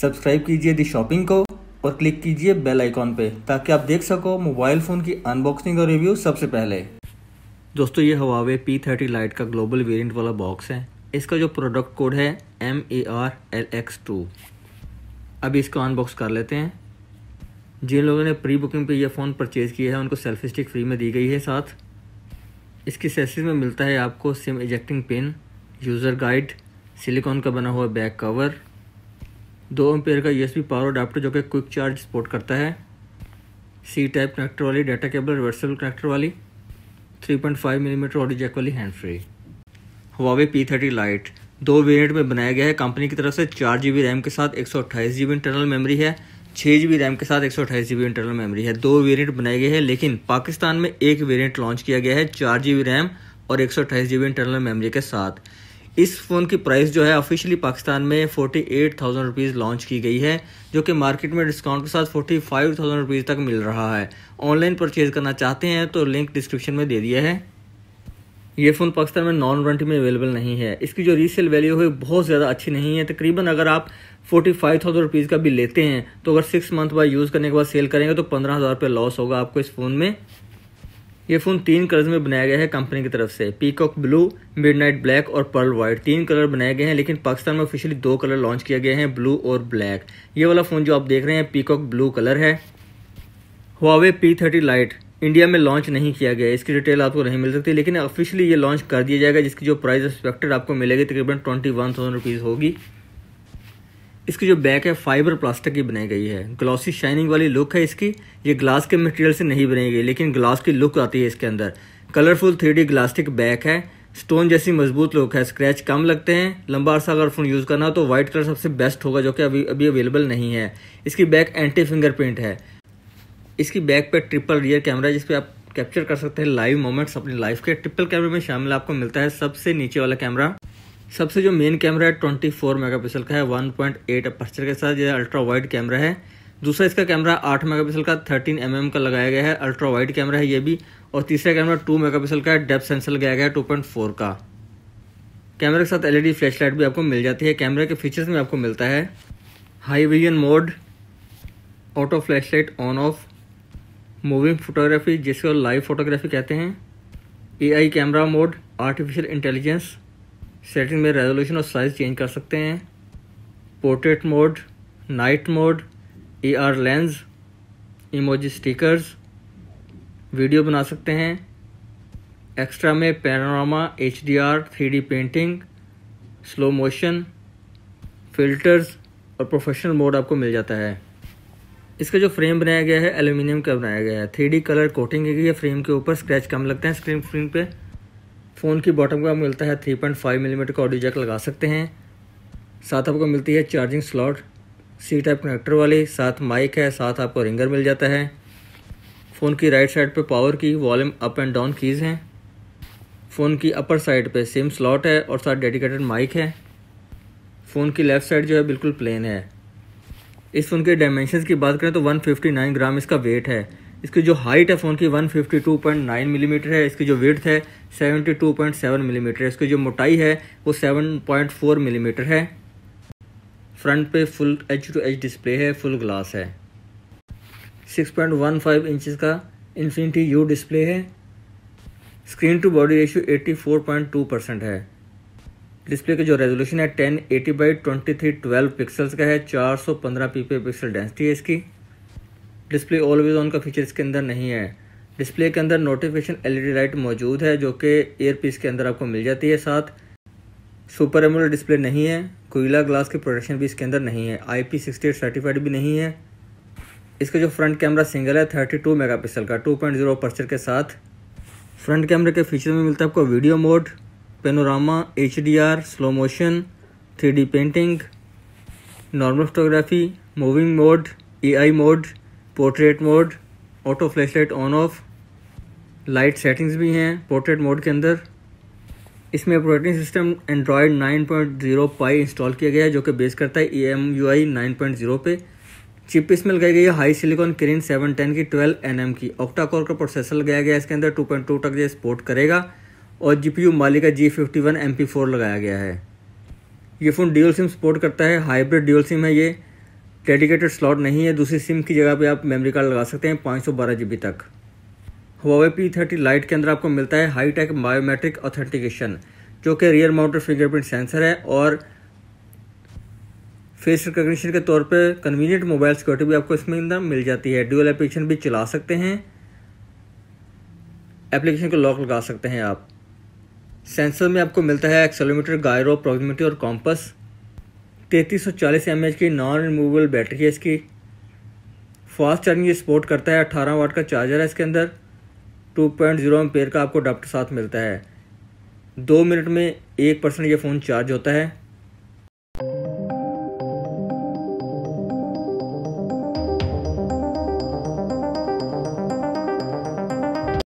subscribe कीजिए दी shopping को और क्लिक कीजिए बेल आइकॉन पे ताकि आप देख सको मोबाइल फ़ोन की अनबॉक्सिंग और रिव्यू सबसे पहले दोस्तों ये हवावे पी थर्टी लाइट का ग्लोबल वेरिएंट वाला बॉक्स है इसका जो प्रोडक्ट कोड है M A R L X two अभी इसको अनबॉक्स कर लेते हैं जिन लोगों ने प्री बुकिंग पे ये फ़ोन परचेज़ किया है उनको सेल्फी स्टिक फ्री में दी गई है साथ इसकी सेसिस में मिलता है आपको SIM ejecting pin user guide silicone का बना हुआ बैक कवर दो एम्पेयर का यूएसबी पावर अडाप्टर जो कि क्विक चार्ज सपोर्ट करता है सी टाइप कनेक्टर वाली डाटा केबल रिवर्सल कनेक्टर वाली 3.5 मिलीमीटर ऑडी जैक वाली hand free Huawei P thirty lite दो वेरिएंट में बनाया गया है कंपनी की तरफ से चार जी बी रैम के साथ एक सौ अट्ठाईस जी बी इंटरनल मेमरी है छः जी बी रैम के साथ एक सौ अट्ठाईस जी बी इंटरनल मेमरी है दो वेरियंट बनाए गए हैं लेकिन पाकिस्तान में एक वेरियंट लॉन्च किया गया है चार जी बी रैम और एक सौ अट्ठाईस जी बी इंटरनल मेमरी के साथ इस फ़ोन की प्राइस जो है ऑफिशियली पाकिस्तान में forty eight thousand rupees launch की गई है जो कि मार्केट में डिस्काउंट के साथ फोर्टी फाइव थाउजेंड रुपीज़ तक मिल रहा है ऑनलाइन परचेज़ करना चाहते हैं तो लिंक डिस्क्रिप्शन में दे दिया है ये फ़ोन पाकिस्तान में नॉन वारंटी में अवेलेबल नहीं है इसकी जो रीसेल वैल्यू है बहुत ज़्यादा अच्छी नहीं है तकरीबन अगर आप फोर्टी फाइव थाउजेंड रुपीज़ का भी लेते हैं तो अगर सिक्स मंथ बाद यूज़ करने के बाद सेल करेंगे तो पंद्रह हज़ार रुपये लॉस होगा आपको इस फ़ोन में ये फ़ोन तीन कलर्स में बनाया गया है कंपनी की तरफ से पीकॉक ब्लू मिडनाइट ब्लैक और पर्ल वाइट तीन कलर बनाए गए हैं लेकिन पाकिस्तान में ऑफिशियली दो कलर लॉन्च किया गए हैं ब्लू और ब्लैक ये वाला फ़ोन जो आप देख रहे हैं पीकॉक ब्लू कलर है Huawei P thirty lite India में लॉन्च नहीं किया गया इसकी डिटेल आपको नहीं मिल सकती लेकिन ऑफिशियली ये लॉन्च कर दिया जाएगा जिसकी जो प्राइस एक्सपेक्टेड आपको मिलेगी तकरीबन ट्वेंटी वन थाउजेंड रुपीज़ होगी इसकी जो बैक है फाइबर प्लास्टिक की बनाई गई है ग्लॉसी शाइनिंग वाली लुक है इसकी ये ग्लास के मटेरियल से नहीं बनाई गई लेकिन ग्लास की लुक आती है इसके अंदर colourful three D glasstic back है स्टोन जैसी मजबूत लुक है स्क्रैच कम लगते हैं लंबा अरसा अगर फ़ोन यूज़ करना हो तो वाइट कलर सबसे बेस्ट होगा जो कि अभी अभी अवेलेबल नहीं है इसकी बैक एंटी फिंगरप्रिंट है इसकी बैक पर ट्रिपल रियर कैमरा है जिसपे आप कैप्चर कर सकते हैं लाइव मोमेंट्स अपनी लाइफ के ट्रिपल कैमरे में शामिल आपको मिलता है सबसे नीचे वाला कैमरा सबसे जो मेन कैमरा है ट्वेंटी फोर पिक्सल का है वन पॉइंट एट अपर्चर के साथ ये अल्ट्रा वाइड कैमरा है दूसरा इसका कैमरा आठ पिक्सल का थर्टीन एम mm का लगाया गया है अल्ट्रा वाइड कैमरा है ये भी और तीसरा कैमरा टू पिक्सल का है डेप सेंसर लगाया गया है टू पॉइंट फोर का कैमरे के साथ एलईडी फ्लैशलाइट e भी आपको मिल जाती है कैमरे के फीचर्स में आपको मिलता है high vision mode auto flashlight on off moving photography जिसको लाइव फोटोग्राफी कहते हैं AI camera mode artificial intelligence setting में रेजोल्यूशन और साइज़ चेंज कर सकते हैं portrait mode night mode A R lens emoji stickers video बना सकते हैं एक्स्ट्रा में panorama H D R three D painting slow motion filters और प्रोफेशनल मोड आपको मिल जाता है इसका जो फ्रेम बनाया गया है एल्यूमिनियम का बनाया गया है थ्री डी कलर कोटिंग की है फ्रेम के ऊपर स्क्रैच कम लगते हैं स्क्रीन फ्रेम पर फ़ोन की बॉटम का मिलता है थ्री पॉइंट फाइव मीटर का ऑडियो जैक लगा सकते हैं साथ आपको मिलती है charging slot C type connector वाली साथ माइक है साथ आपको रिंगर मिल जाता है फ़ोन की राइट साइड पे पावर की volume up and down keys हैं फ़ोन की अपर साइड पे सिम स्लॉट है और साथ डेडिकेटेड माइक है फ़ोन की लेफ़्ट साइड जो है बिल्कुल प्लेन है इस फ़ोन के डायमेंशन की बात करें तो वन ग्राम इसका वेट है इसकी जो हाइट है फ़ोन की 152.9 मिलीमीटर mm है इसकी जो विड्थ है 72.7 मिलीमीटर mm है इसकी जो मोटाई है वो 7.4 मिलीमीटर mm है फ्रंट पे full H to H display है फुल ग्लास है 6.15 इंचेस का इन्फिनिटी यू डिस्प्ले है screen to body ratio 84.2 percent है डिस्प्ले का जो रेजोल्यूशन है ten eighty by twelve pixels का है 415 पीपी पिक्सल डेंसिटी है इसकी डिस्प्ले ऑलवेज ऑन का फीचर इसके अंदर नहीं है डिस्प्ले के अंदर नोटिफिकेशन एलईडी लाइट मौजूद है जो कि एयर पीस के अंदर आपको मिल जाती है साथ सुपर एमुलर डिस्प्ले नहीं है कोयला ग्लास के प्रोटेक्शन भी इसके अंदर नहीं है आई पी सर्टिफाइड भी नहीं है इसका जो फ्रंट कैमरा सिंगल है 32 पिक्सल का 2.0 पॉइंट पर्चर के साथ फ्रंट कैमरे के फीचर में मिलता है आपको video mode panorama H slow motion three painting normal photography moving mode A mode portrait mode auto flash light on off light settings भी हैं पोर्ट्रेट मोड के अंदर इसमें operating system Android 9.0 Pie install किया गया है जो कि बेस करता है E M U I nine point zero पे चिप इसमें लगाई गई है हाई सिलिकॉन क्रीन 710 की 12 एनएम की ऑक्टा कोर का प्रोसेसर लगाया गया है इसके अंदर 2.2 तक ये सपोर्ट करेगा और पी यू मालिका जी फिफ्टी वन लगाया गया है ये फ़ोन ड्यूल सिम सपोर्ट करता है हाइब्रिड ड्यूल सिम है ये डेडिकेटेड स्लॉट नहीं है दूसरी सिम की जगह पे आप मेमोरी कार्ड लगा सकते हैं पाँच सौ बारह जी बी तक हुआवे पी थर्टी लाइट के अंदर आपको मिलता है हाई टेक बायोमेट्रिक ऑथेंटिकेशन जो कि रियर माउंटेड फिंगरप्रिंट सेंसर है और फेस रिकॉग्निशन के तौर पे कन्वीनियंट मोबाइल सिक्योरिटी भी आपको इसमें अंदर मिल जाती है ड्यूअल एप्लीकेशन भी चला सकते हैं एप्लीकेशन को लॉक लगा सकते हैं आप सेंसर में आपको मिलता है एक्सेलोमीटर गायरो प्रोक्सिमिटी और कॉम्पस तैंतीस सौ चालीस एम एच की नॉन रिमूवेबल बैटरी है इसकी फास्ट चार्जिंग सपोर्ट करता है अट्ठारह वाट का चार्जर है इसके अंदर टू पॉइंट जीरो एम्पेयर का आपको अडाप्टर साथ मिलता है दो मिनट में एक परसेंट ये फ़ोन चार्ज होता है